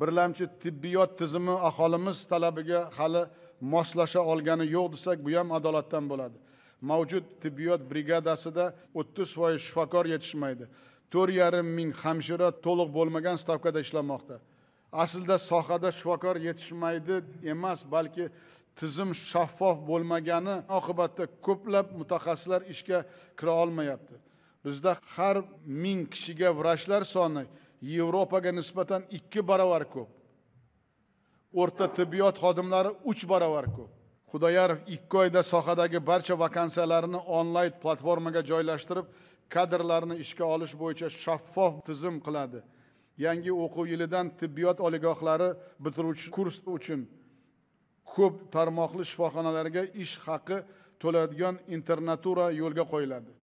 birlamchi tibbiyot tizimi aholimiz talabiga hali moslasha olgani yo'q desak bu ham adolatdan bo'ladi mavjud tibbiyot brigadasida o'ttiz foiz shifokor yetishmaydi to'rt yarim ming hamshira to'liq bo'lmagan stavkada ishlamoqda aslida sohada shifokor yetishmaydi emas balki tizim shaffof bo'lmagani oqibatda ko'plab mutaxassislar ishga kira olmayapti bizda har ming kishiga vrachlar soni yevropaga nisbatan ikki baravar ko'p o'rta tibbiyot xodimlari uch baravar ko'p xudoyarov ikki oyda sohadagi barcha vakansiyalarni onlayn platformaga joylashtirib kadrlarni ishga olish bo'yicha shaffof tizim qiladi yangi o'quv yilidan tibbiyot oliygohlari bitiruvchi kurs uchun ko'p tarmoqli shifoxonalarga ish haqi to'laydigan internatura yo'lga qo'yiladi